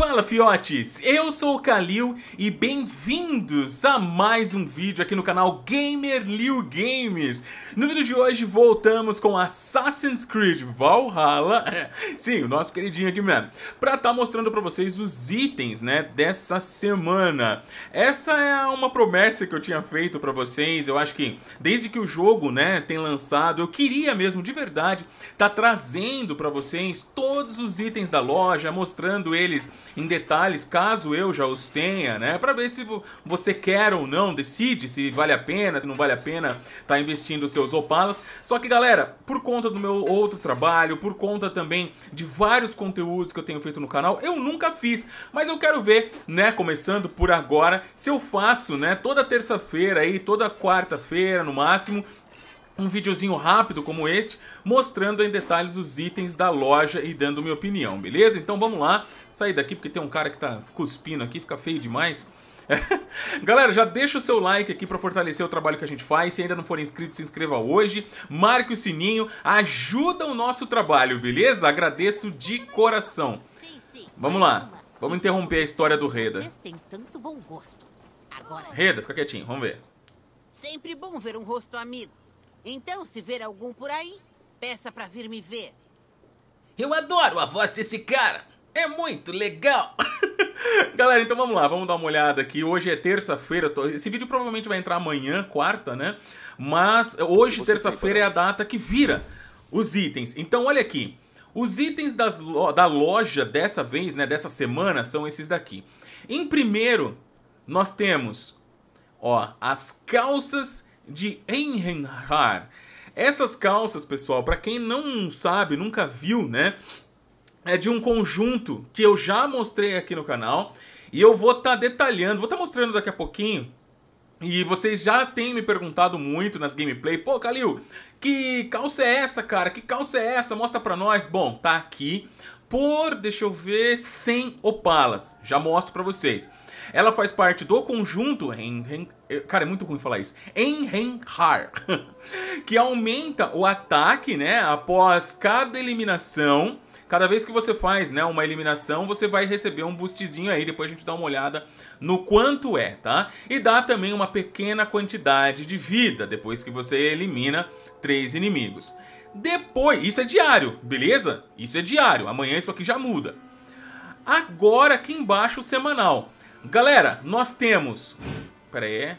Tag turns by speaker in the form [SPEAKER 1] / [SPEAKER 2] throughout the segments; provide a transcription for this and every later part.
[SPEAKER 1] Fala fiotes, eu sou o Kalil e bem-vindos a mais um vídeo aqui no canal Gamer Liu Games. No vídeo de hoje voltamos com Assassin's Creed Valhalla, sim, o nosso queridinho aqui mesmo, pra estar tá mostrando pra vocês os itens, né, dessa semana. Essa é uma promessa que eu tinha feito pra vocês, eu acho que desde que o jogo, né, tem lançado, eu queria mesmo, de verdade, tá trazendo pra vocês todos os itens da loja, mostrando eles em detalhes, caso eu já os tenha, né? Para ver se você quer ou não, decide se vale a pena, se não vale a pena estar tá investindo seus opalas. Só que, galera, por conta do meu outro trabalho, por conta também de vários conteúdos que eu tenho feito no canal, eu nunca fiz, mas eu quero ver, né, começando por agora, se eu faço, né, toda terça-feira aí, toda quarta-feira no máximo, um videozinho rápido como este, mostrando em detalhes os itens da loja e dando minha opinião, beleza? Então vamos lá, sair daqui porque tem um cara que tá cuspindo aqui, fica feio demais. Galera, já deixa o seu like aqui para fortalecer o trabalho que a gente faz. Se ainda não for inscrito, se inscreva hoje. Marque o sininho, ajuda o nosso trabalho, beleza? Agradeço de coração. Vamos lá. Vamos interromper a história do Reda. Reda, fica quietinho, vamos ver. Sempre bom ver um rosto amigo. Então, se ver algum por aí, peça para vir me ver. Eu adoro a voz desse cara. É muito legal. Galera, então vamos lá, vamos dar uma olhada aqui. Hoje é terça-feira, esse vídeo provavelmente vai entrar amanhã, quarta, né? Mas hoje, terça-feira, é a data que vira os itens. Então, olha aqui. Os itens das, da loja dessa vez, né, dessa semana, são esses daqui. Em primeiro, nós temos ó, as calças de Einheimer. Essas calças, pessoal, para quem não sabe, nunca viu, né? É de um conjunto que eu já mostrei aqui no canal e eu vou estar tá detalhando, vou estar tá mostrando daqui a pouquinho. E vocês já têm me perguntado muito nas gameplay, pô, Calil, que calça é essa, cara? Que calça é essa? Mostra pra nós. Bom, tá aqui por, deixa eu ver, 100 opalas. Já mostro pra vocês. Ela faz parte do conjunto Hen, eh, cara, é muito ruim falar isso. Enhenhar, que aumenta o ataque, né, após cada eliminação. Cada vez que você faz, né, uma eliminação, você vai receber um boostzinho aí, depois a gente dá uma olhada no quanto é, tá? E dá também uma pequena quantidade de vida depois que você elimina três inimigos. Depois, isso é diário, beleza? Isso é diário. Amanhã isso aqui já muda. Agora aqui embaixo o semanal. Galera, nós temos... Pera aí.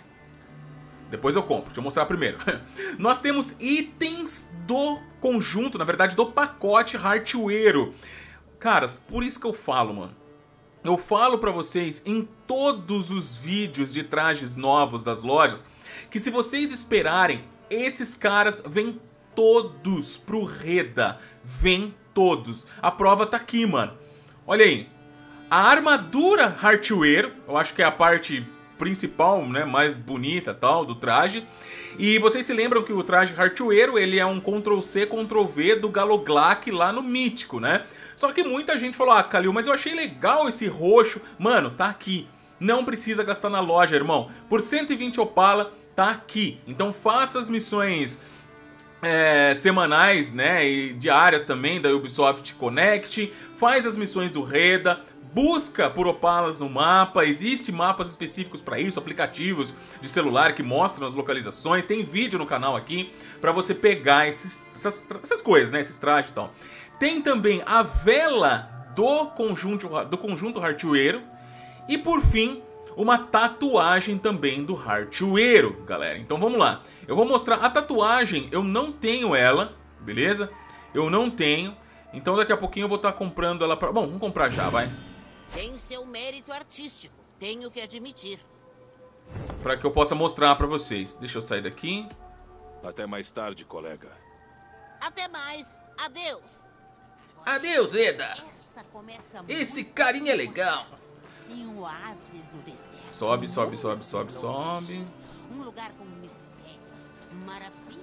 [SPEAKER 1] Depois eu compro, deixa eu mostrar primeiro. nós temos itens do conjunto, na verdade do pacote Hartueiro. Caras, por isso que eu falo, mano. Eu falo pra vocês em todos os vídeos de trajes novos das lojas que se vocês esperarem, esses caras vêm todos pro Reda. Vêm todos. A prova tá aqui, mano. Olha aí, a armadura Hartware, eu acho que é a parte principal, né, mais bonita tal do traje. E vocês se lembram que o traje Hartware, ele é um Ctrl C, Ctrl V do Galoglack lá no Mítico, né? Só que muita gente falou: "Ah, Calil, mas eu achei legal esse roxo". Mano, tá aqui. Não precisa gastar na loja, irmão. Por 120 Opala tá aqui. Então faça as missões é, semanais, né, e diárias também da Ubisoft Connect, faz as missões do Reda, busca por opalas no mapa, existe mapas específicos para isso, aplicativos de celular que mostram as localizações, tem vídeo no canal aqui para você pegar esses, essas, essas, coisas, né, esses trajes e tal. Tem também a vela do conjunto, do conjunto hartioeiro e por fim uma tatuagem também do hartueiro, galera. Então vamos lá, eu vou mostrar a tatuagem, eu não tenho ela, beleza? Eu não tenho, então daqui a pouquinho eu vou estar tá comprando ela para... Bom, vamos comprar já, vai. Tem seu mérito artístico, tenho que admitir. Para que eu possa mostrar para vocês. Deixa eu sair daqui. Até mais tarde, colega. Até mais. Adeus. Adeus, Eda. Esse carinha é legal.
[SPEAKER 2] Sobe, sobe,
[SPEAKER 1] sobe, sobe, sobe. Um lugar com mistérios,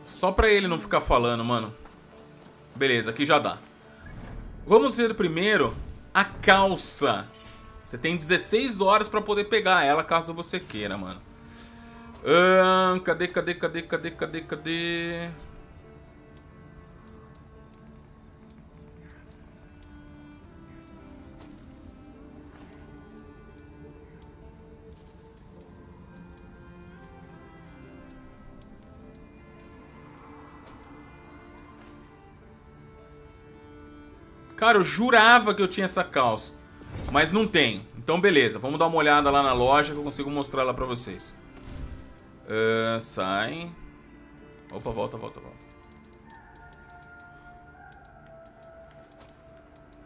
[SPEAKER 1] Só pra ele não ficar falando, mano. Beleza, aqui já dá. Vamos ver primeiro a calça. Você tem 16 horas pra poder pegar ela caso você queira, mano. Hum, cadê, cadê, cadê, cadê, cadê, cadê? Cara, eu jurava que eu tinha essa calça. Mas não tenho. Então, beleza. Vamos dar uma olhada lá na loja que eu consigo mostrar lá pra vocês. Uh, sai. Opa, volta, volta, volta.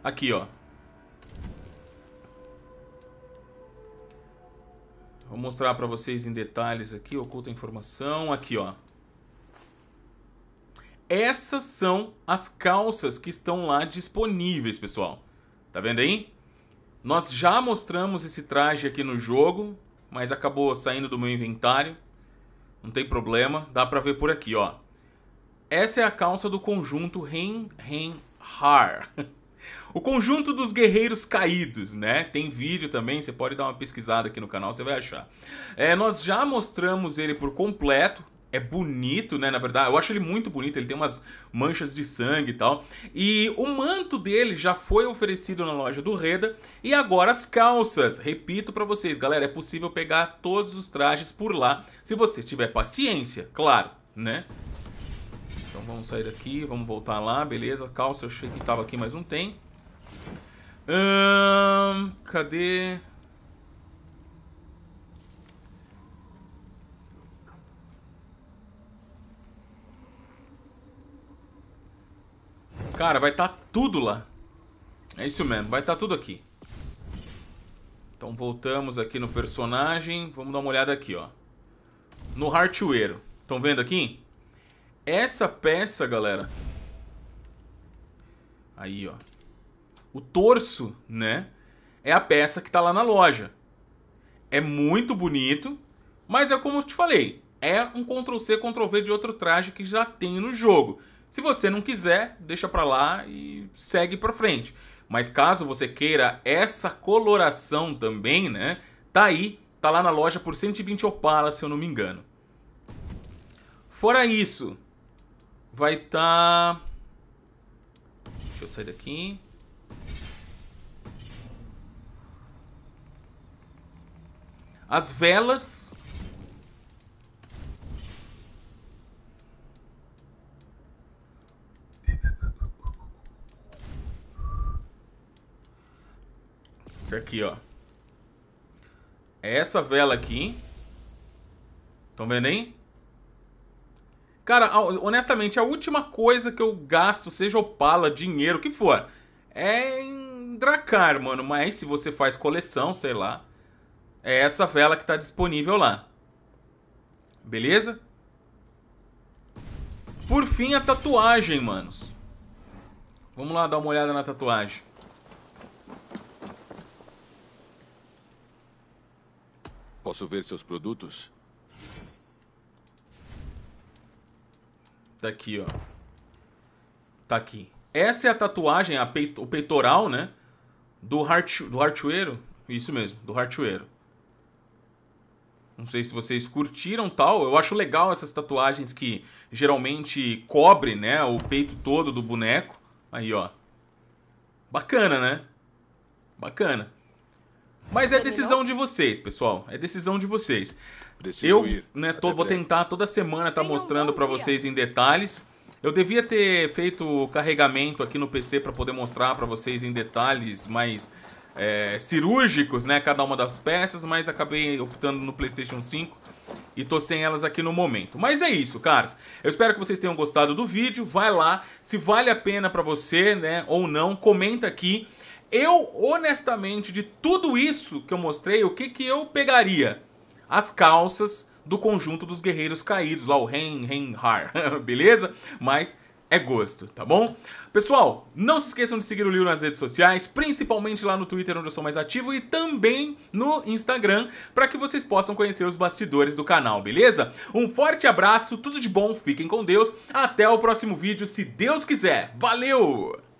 [SPEAKER 1] Aqui, ó. Vou mostrar pra vocês em detalhes aqui. Oculta informação. Aqui, ó. Essas são as calças que estão lá disponíveis, pessoal. Tá vendo aí? Nós já mostramos esse traje aqui no jogo, mas acabou saindo do meu inventário. Não tem problema, dá pra ver por aqui, ó. Essa é a calça do conjunto Ren Ren Har. O conjunto dos guerreiros caídos, né? Tem vídeo também, você pode dar uma pesquisada aqui no canal, você vai achar. É, nós já mostramos ele por completo, é bonito, né? Na verdade, eu acho ele muito bonito. Ele tem umas manchas de sangue e tal. E o manto dele já foi oferecido na loja do Reda. E agora as calças. Repito para vocês, galera, é possível pegar todos os trajes por lá, se você tiver paciência, claro, né? Então vamos sair daqui, vamos voltar lá, beleza? Calça, eu achei que tava aqui, mas não tem. Hum, cadê? Cara, vai estar tá tudo lá. É isso mesmo, vai estar tá tudo aqui. Então voltamos aqui no personagem. Vamos dar uma olhada aqui, ó. No Hartweiro. Estão vendo aqui? Essa peça, galera. Aí, ó. O torso, né? É a peça que tá lá na loja. É muito bonito, mas é como eu te falei. É um Ctrl-C, Ctrl-V de outro traje que já tem no jogo. Se você não quiser, deixa para lá e segue para frente. Mas caso você queira essa coloração também, né? Tá aí, tá lá na loja por 120 opala, se eu não me engano. Fora isso, vai estar tá... Deixa eu sair daqui. As velas que é aqui, ó. É essa vela aqui. Estão vendo aí? Cara, honestamente, a última coisa que eu gasto, seja opala, dinheiro, o que for, é em dracar, mano. Mas se você faz coleção, sei lá, é essa vela que está disponível lá. Beleza? Por fim, a tatuagem, manos. Vamos lá dar uma olhada na tatuagem. Posso ver seus produtos? Tá aqui, ó. Tá aqui. Essa é a tatuagem, a peito, o peitoral, né? Do, hart do Hartweiro. Isso mesmo, do Hartweiro. Não sei se vocês curtiram tal. Eu acho legal essas tatuagens que geralmente cobre, né, o peito todo do boneco. Aí, ó. Bacana, né? Bacana. Mas é decisão de vocês, pessoal. É decisão de vocês. Preciso eu né, tô, vou tentar toda semana estar tá mostrando um para vocês em detalhes. Eu devia ter feito o carregamento aqui no PC para poder mostrar para vocês em detalhes mais é, cirúrgicos, né? Cada uma das peças, mas acabei optando no PlayStation 5 e tô sem elas aqui no momento. Mas é isso, caras. Eu espero que vocês tenham gostado do vídeo. Vai lá, se vale a pena para você, né? Ou não, comenta aqui eu, honestamente, de tudo isso que eu mostrei, o que, que eu pegaria? As calças do conjunto dos guerreiros caídos, lá o Ren, Ren, Har, beleza? Mas é gosto, tá bom? Pessoal, não se esqueçam de seguir o Liu nas redes sociais, principalmente lá no Twitter, onde eu sou mais ativo, e também no Instagram, para que vocês possam conhecer os bastidores do canal, beleza? Um forte abraço, tudo de bom, fiquem com Deus, até o próximo vídeo, se Deus quiser. Valeu!